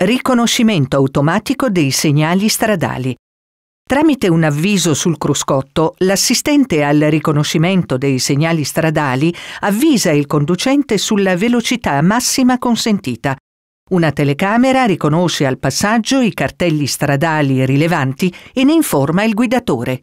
riconoscimento automatico dei segnali stradali. Tramite un avviso sul cruscotto, l'assistente al riconoscimento dei segnali stradali avvisa il conducente sulla velocità massima consentita. Una telecamera riconosce al passaggio i cartelli stradali rilevanti e ne informa il guidatore.